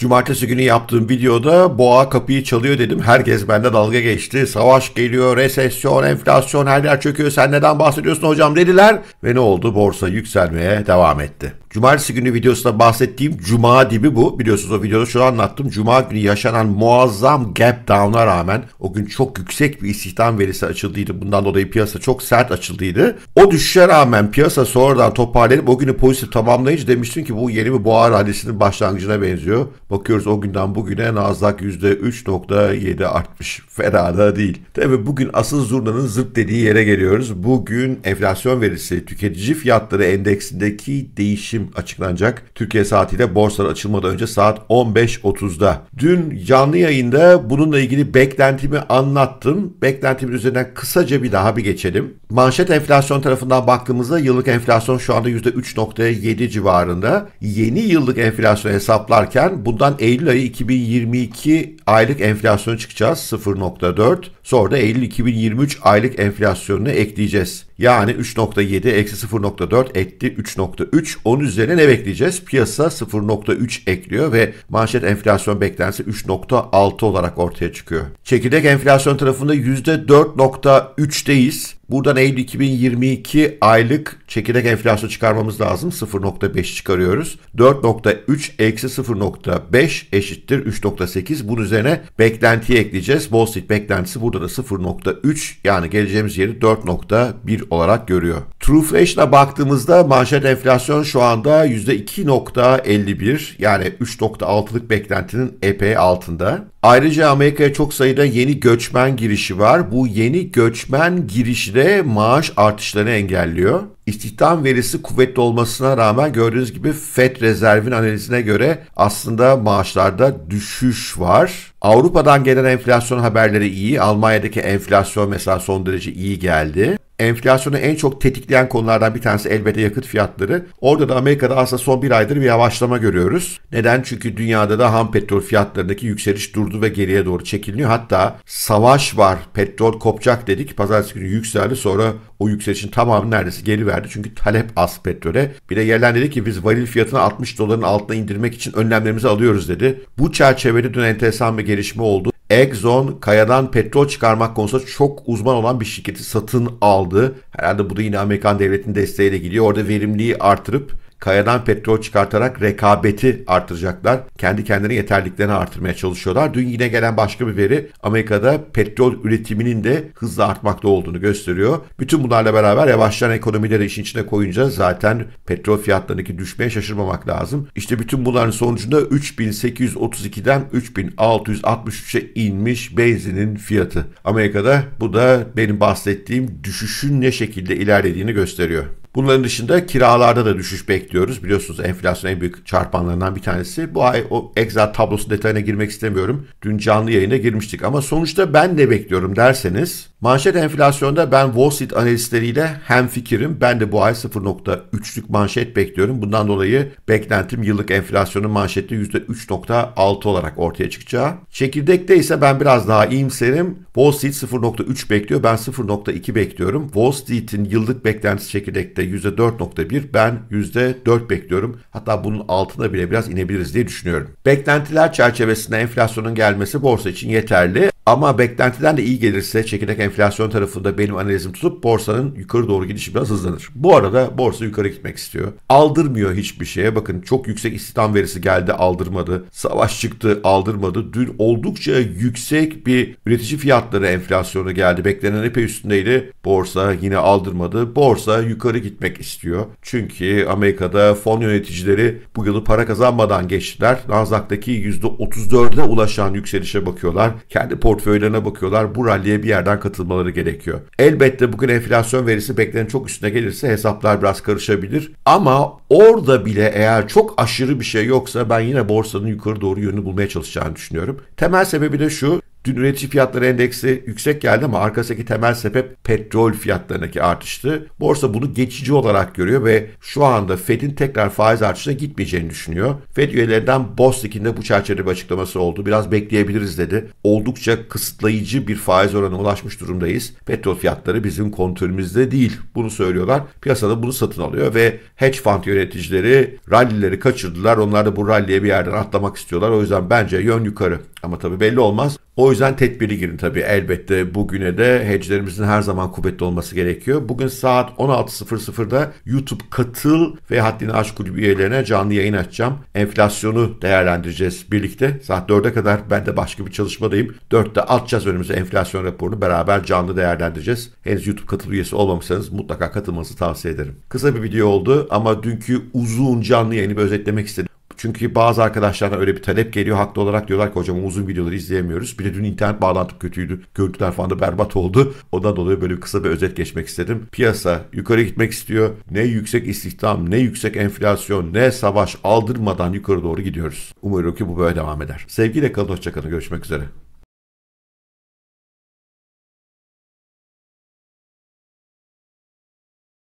Cumartesi günü yaptığım videoda boğa kapıyı çalıyor dedim. Herkes bende dalga geçti. Savaş geliyor, resesyon, enflasyon her yer çöküyor. Sen neden bahsediyorsun hocam dediler. Ve ne oldu? Borsa yükselmeye devam etti. Cumartesi günü videosunda bahsettiğim Cuma dibi bu. Biliyorsunuz o videoda şunu anlattım. Cuma günü yaşanan muazzam gap down'a rağmen o gün çok yüksek bir istihdam verisi açıldıydı. Bundan dolayı piyasa çok sert açıldıydı. O düşüşe rağmen piyasa sonradan toparlanıp o günü pozitif tamamlayınca demiştim ki bu yeni bir boğa rallisinin başlangıcına benziyor. Bakıyoruz o günden bugüne Nasdaq %3.7 artmış. Fena da değil. Tabi bugün asıl zurnanın zırt dediği yere geliyoruz. Bugün enflasyon verisi tüketici fiyatları endeksindeki değişim açıklanacak. Türkiye saatiyle borsalar açılmadan önce saat 15.30'da. Dün canlı yayında bununla ilgili beklentimi anlattım. Beklentimin üzerinden kısaca bir daha bir geçelim. Manşet enflasyon tarafından baktığımızda yıllık enflasyon şu anda %3.7 civarında. Yeni yıllık enflasyon hesaplarken bundan Eylül ayı 2022 aylık enflasyonu çıkacağız 0.4. Sonra da Eylül 2023 aylık enflasyonunu ekleyeceğiz. Yani 3.7 eksi 0.4 etti 3.3. Onun üzerine ne bekleyeceğiz? Piyasa 0.3 ekliyor ve manşet enflasyon beklentisi 3.6 olarak ortaya çıkıyor. Çekirdek enflasyon tarafında %4.3'teyiz. Buradan Eylül 2022 aylık çekirdek enflasyon çıkarmamız lazım. 0.5 çıkarıyoruz. 4.3 eksi 0.5 eşittir 3.8. Bunun üzerine beklentiyi ekleyeceğiz. Wall Street beklentisi burada da 0.3 yani geleceğimiz yeri 4.1 olarak görüyor. TrueFlash'la baktığımızda manşet enflasyon şu anda %2.51 yani 3.6'lık beklentinin epey altında. Ayrıca Amerika'ya çok sayıda yeni göçmen girişi var. Bu yeni göçmen girişi de maaş artışlarını engelliyor. İstihdam verisi kuvvetli olmasına rağmen gördüğünüz gibi FED rezervin analizine göre aslında maaşlarda düşüş var. Avrupa'dan gelen enflasyon haberleri iyi. Almanya'daki enflasyon mesela son derece iyi geldi. Enflasyonu en çok tetikleyen konulardan bir tanesi elbette yakıt fiyatları. Orada da Amerika'da aslında son bir aydır bir yavaşlama görüyoruz. Neden? Çünkü dünyada da ham petrol fiyatlarındaki yükseliş durdu ve geriye doğru çekiliyor. Hatta savaş var, petrol kopacak dedik. Pazartesi günü yükseldi sonra o yükselişin tamamını neredeyse geri verdi. Çünkü talep az petrole. Bir de yerden dedi ki biz varil fiyatını 60 doların altına indirmek için önlemlerimizi alıyoruz dedi. Bu çerçevede dün enteresan bir gelişme oldu. Exxon kayadan petrol çıkarmak konusunda çok uzman olan bir şirketi satın aldı. Herhalde bu da yine Amerikan devletinin desteğiyle gidiyor. Orada verimliliği artırıp kayadan petrol çıkartarak rekabeti artıracaklar. Kendi kendine yeterliliklerini artırmaya çalışıyorlar. Dün yine gelen başka bir veri Amerika'da petrol üretiminin de hızla artmakta olduğunu gösteriyor. Bütün bunlarla beraber yavaşlayan ekonomileri işin içine koyunca zaten petrol fiyatlarındaki düşmeye şaşırmamak lazım. İşte bütün bunların sonucunda 3832'den 3663'e inmiş benzinin fiyatı. Amerika'da bu da benim bahsettiğim düşüşün ne şekilde ilerlediğini gösteriyor. Bunların dışında kiralarda da düşüş bekliyoruz. Biliyorsunuz enflasyon en büyük çarpanlarından bir tanesi. Bu ay o Excel tablosu detayına girmek istemiyorum. Dün canlı yayına girmiştik ama sonuçta ben ne bekliyorum derseniz Manşet enflasyonda ben Wall Street analistleriyle hem fikirim. Ben de bu ay 0.3'lük manşet bekliyorum. Bundan dolayı beklentim yıllık enflasyonun manşeti %3.6 olarak ortaya çıkacağı. Çekirdekte ise ben biraz daha iyimserim. Wall Street 0.3 bekliyor. Ben 0.2 bekliyorum. Wall Street'in yıllık beklentisi çekirdekte %4.1. Ben %4 bekliyorum. Hatta bunun altına bile biraz inebiliriz diye düşünüyorum. Beklentiler çerçevesinde enflasyonun gelmesi borsa için yeterli. Ama beklentiden de iyi gelirse çekirdek enflasyon tarafında benim analizim tutup borsanın yukarı doğru gidişi biraz hızlanır. Bu arada borsa yukarı gitmek istiyor. Aldırmıyor hiçbir şeye. Bakın çok yüksek istihdam verisi geldi aldırmadı. Savaş çıktı aldırmadı. Dün oldukça yüksek bir üretici fiyatları enflasyonu geldi. Beklenen epey üstündeydi. Borsa yine aldırmadı. Borsa yukarı gitmek istiyor. Çünkü Amerika'da fon yöneticileri bu yılı para kazanmadan geçtiler. Nasdaq'taki %34'e ulaşan yükselişe bakıyorlar. Kendi portföyü portföylerine bakıyorlar. Bu ralliye bir yerden katılmaları gerekiyor. Elbette bugün enflasyon verisi beklenen çok üstüne gelirse hesaplar biraz karışabilir. Ama orada bile eğer çok aşırı bir şey yoksa ben yine borsanın yukarı doğru yönünü bulmaya çalışacağını düşünüyorum. Temel sebebi de şu. Dün üretici fiyatları endeksi yüksek geldi ama arkasındaki temel sebep petrol fiyatlarındaki artıştı. Borsa bunu geçici olarak görüyor ve şu anda Fed'in tekrar faiz artışına gitmeyeceğini düşünüyor. Fed üyelerinden Bostik'in de bu çerçevede bir açıklaması oldu. Biraz bekleyebiliriz dedi. Oldukça kısıtlayıcı bir faiz oranına ulaşmış durumdayız. Petrol fiyatları bizim kontrolümüzde değil. Bunu söylüyorlar. Piyasada bunu satın alıyor ve hedge fund yöneticileri rallileri kaçırdılar. Onlar da bu ralliye bir yerden atlamak istiyorlar. O yüzden bence yön yukarı. Ama tabii belli olmaz. O yüzden tedbiri girin tabii. Elbette bugüne de hedgelerimizin her zaman kuvvetli olması gerekiyor. Bugün saat 16.00'da YouTube katıl ve haddini aş kulübü üyelerine canlı yayın açacağım. Enflasyonu değerlendireceğiz birlikte. Saat 4'e kadar ben de başka bir çalışmadayım. 4'te atacağız önümüze enflasyon raporunu beraber canlı değerlendireceğiz. Henüz YouTube katıl üyesi olmamışsanız mutlaka katılmanızı tavsiye ederim. Kısa bir video oldu ama dünkü uzun canlı yayını bir özetlemek istedim. Çünkü bazı arkadaşlardan öyle bir talep geliyor. Haklı olarak diyorlar ki hocam uzun videoları izleyemiyoruz. Bir de dün internet bağlantı kötüydü. Görüntüler falan da berbat oldu. Ondan dolayı böyle kısa bir özet geçmek istedim. Piyasa yukarı gitmek istiyor. Ne yüksek istihdam, ne yüksek enflasyon, ne savaş aldırmadan yukarı doğru gidiyoruz. Umarım ki bu böyle devam eder. Sevgiyle kalın, hoşçakalın. Görüşmek üzere.